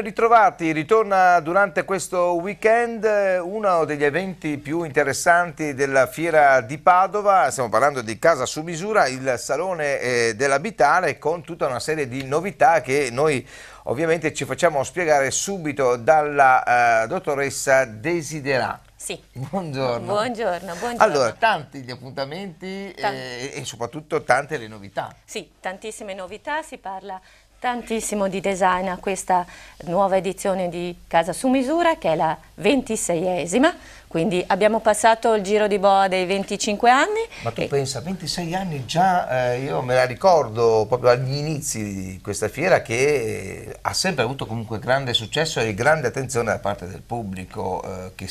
ritrovati, ritorna durante questo weekend eh, uno degli eventi più interessanti della fiera di Padova, stiamo parlando di Casa su misura, il salone eh, dell'abitare con tutta una serie di novità che noi ovviamente ci facciamo spiegare subito dalla eh, dottoressa Desiderà. Sì. Buongiorno. Buongiorno, buongiorno. Allora, tanti gli appuntamenti Tant eh, e soprattutto tante le novità. Sì, tantissime novità, si parla tantissimo di design a questa nuova edizione di Casa su misura che è la ventiseiesima, quindi abbiamo passato il giro di boa dei 25 anni. Ma tu e... pensa, 26 anni già, eh, io me la ricordo proprio agli inizi di questa fiera che eh, ha sempre avuto comunque grande successo e grande attenzione da parte del pubblico eh, che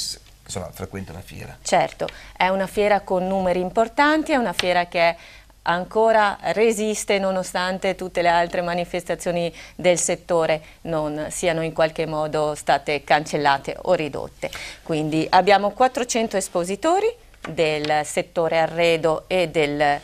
insomma, frequenta la fiera. Certo, è una fiera con numeri importanti, è una fiera che è ancora resiste nonostante tutte le altre manifestazioni del settore non siano in qualche modo state cancellate o ridotte. Quindi abbiamo 400 espositori del settore arredo e delle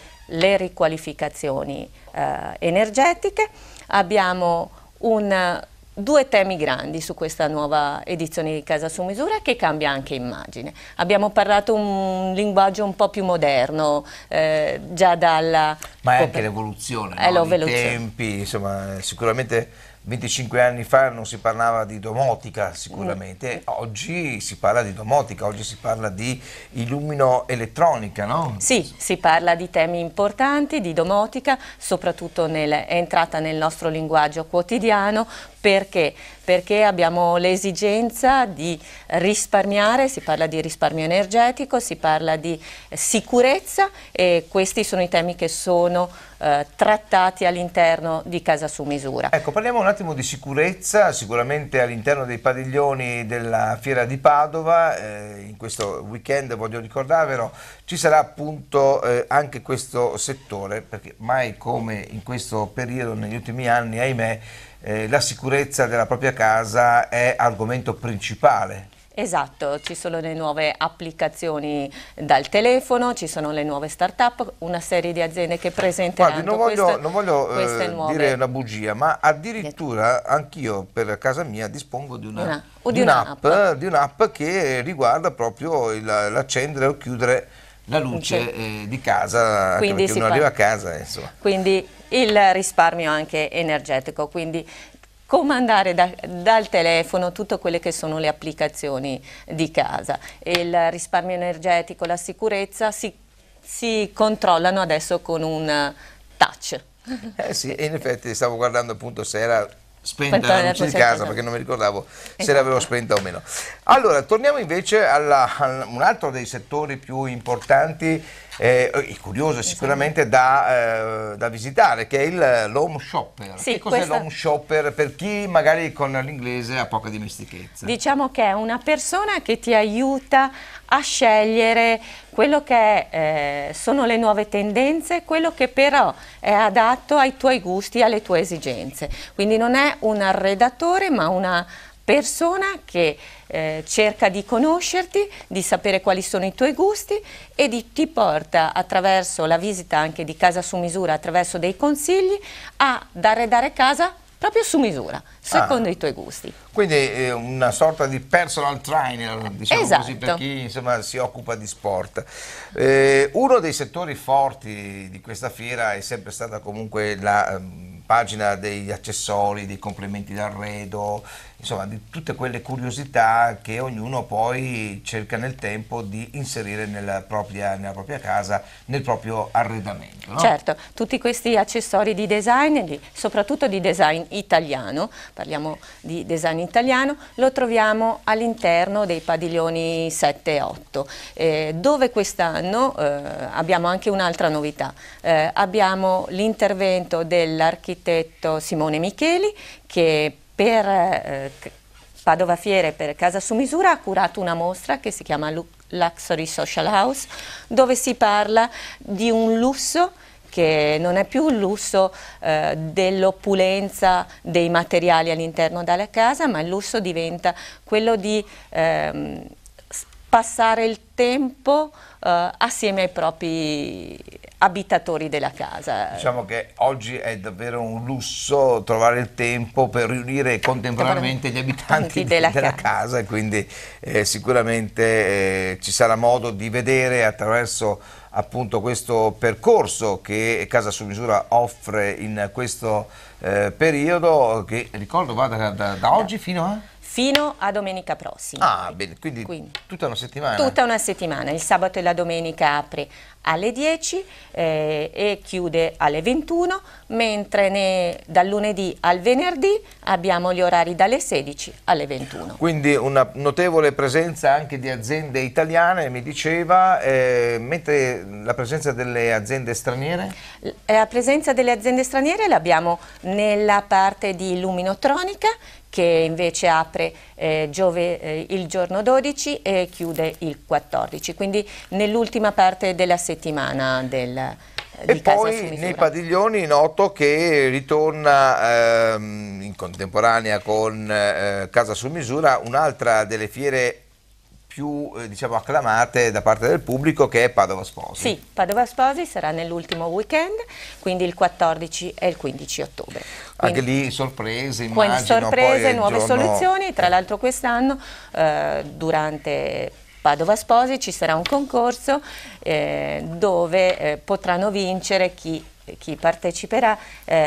riqualificazioni eh, energetiche, abbiamo un due temi grandi su questa nuova edizione di Casa su Misura che cambia anche immagine. Abbiamo parlato un linguaggio un po' più moderno, eh, già dalla... Ma è anche l'evoluzione, eh, no? i tempi, insomma, sicuramente... 25 anni fa non si parlava di domotica sicuramente, mm. oggi si parla di domotica, oggi si parla di illumino elettronica, no? Sì, si parla di temi importanti, di domotica, soprattutto nel, è entrata nel nostro linguaggio quotidiano, perché? Perché abbiamo l'esigenza di risparmiare, si parla di risparmio energetico, si parla di sicurezza e questi sono i temi che sono eh, trattati all'interno di Casa su Misura. Ecco, parliamo un attimo di sicurezza, sicuramente all'interno dei padiglioni della Fiera di Padova, eh, in questo weekend voglio ricordarvelo, ci sarà appunto eh, anche questo settore, perché mai come in questo periodo, negli ultimi anni, ahimè, eh, la sicurezza della propria casa è argomento principale Esatto, ci sono le nuove applicazioni dal telefono, ci sono le nuove start-up, una serie di aziende che presenteranno Guardi, non voglio, queste, non voglio eh, nuove... dire una bugia, ma addirittura anch'io per casa mia dispongo di un'app una, di una di un che riguarda proprio l'accendere o chiudere la luce eh, di casa, anche quindi perché uno arriva a casa. Insomma. Quindi il risparmio anche energetico, quindi comandare da, dal telefono tutte quelle che sono le applicazioni di casa. Il risparmio energetico, la sicurezza si, si controllano adesso con un touch. Eh sì, in effetti stavo guardando appunto se era spenta la luce di casa perché non mi ricordavo esatto. se l'avevo spenta o meno. Allora, torniamo invece a un altro dei settori più importanti eh, curioso esatto. sicuramente da, eh, da, visitare, che è il, eh, l'home shopper. Sì, che cos'è questa... l'home shopper per chi magari con l'inglese ha poca dimestichezza? Diciamo che è una persona che ti aiuta a scegliere quello che eh, sono le nuove tendenze, quello che però è adatto ai tuoi gusti, alle tue esigenze. Quindi non è un arredatore ma una persona che eh, cerca di conoscerti, di sapere quali sono i tuoi gusti e di, ti porta attraverso la visita anche di casa su misura, attraverso dei consigli, ad arredare casa proprio su misura, secondo ah, i tuoi gusti. Quindi eh, una sorta di personal trainer, diciamo esatto. così, per esatto. chi insomma, si occupa di sport. Eh, uno dei settori forti di questa fiera è sempre stata comunque la ehm, pagina degli accessori, dei complementi d'arredo, insomma di tutte quelle curiosità che ognuno poi cerca nel tempo di inserire nella propria, nella propria casa, nel proprio arredamento. No? Certo, tutti questi accessori di design, soprattutto di design italiano, parliamo di design italiano, lo troviamo all'interno dei padiglioni 7 e 8, eh, dove quest'anno eh, abbiamo anche un'altra novità, eh, abbiamo l'intervento dell'architetto Simone Micheli che per eh, Padova Fiere, e per Casa su Misura, ha curato una mostra che si chiama Luxury Social House, dove si parla di un lusso che non è più il lusso eh, dell'opulenza dei materiali all'interno della casa, ma il lusso diventa quello di ehm, passare il tempo eh, assieme ai propri abitatori della casa. Diciamo che oggi è davvero un lusso trovare il tempo per riunire contemporaneamente gli abitanti della, della casa. casa. quindi eh, sicuramente eh, ci sarà modo di vedere attraverso appunto questo percorso che Casa su Misura offre in questo eh, periodo che ricordo va da, da, da oggi fino a fino a domenica prossima. Ah, bene, quindi, quindi, tutta una settimana? Tutta una settimana, il sabato e la domenica apre alle 10 eh, e chiude alle 21, mentre ne, dal lunedì al venerdì abbiamo gli orari dalle 16 alle 21. Quindi una notevole presenza anche di aziende italiane, mi diceva, eh, mentre la presenza delle aziende straniere? Eh, la presenza delle aziende straniere l'abbiamo nella parte di luminotronica, che invece apre eh, giove, eh, il giorno 12 e chiude il 14, quindi nell'ultima parte della settimana del eh, e poi nei padiglioni noto che ritorna ehm, in contemporanea con eh, Casa su Misura un'altra delle fiere più eh, diciamo, acclamate da parte del pubblico che è Padova Sposi. Sì, Padova Sposi sarà nell'ultimo weekend, quindi il 14 e il 15 ottobre. Quindi, Anche lì sorprese, immagino. Sorprese, nuove giorno... soluzioni, tra l'altro quest'anno eh, durante Padova Sposi ci sarà un concorso eh, dove eh, potranno vincere chi, chi parteciperà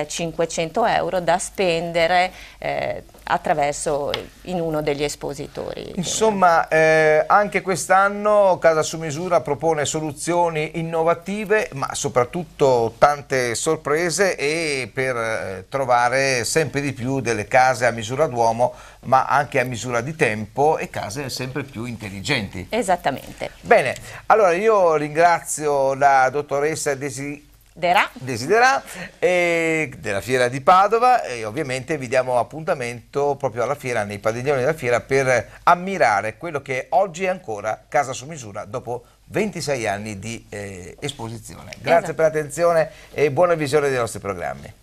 500 eh, euro da spendere eh, attraverso in uno degli espositori. Insomma, eh, anche quest'anno Casa su Misura propone soluzioni innovative, ma soprattutto tante sorprese e per eh, trovare sempre di più delle case a misura d'uomo, ma anche a misura di tempo e case sempre più intelligenti. Esattamente. Bene, allora io ringrazio la dottoressa Desi Desidera. Desiderà della Fiera di Padova e ovviamente vi diamo appuntamento proprio alla fiera, nei padiglioni della fiera per ammirare quello che oggi è ancora casa su misura dopo 26 anni di eh, esposizione. Grazie esatto. per l'attenzione e buona visione dei nostri programmi.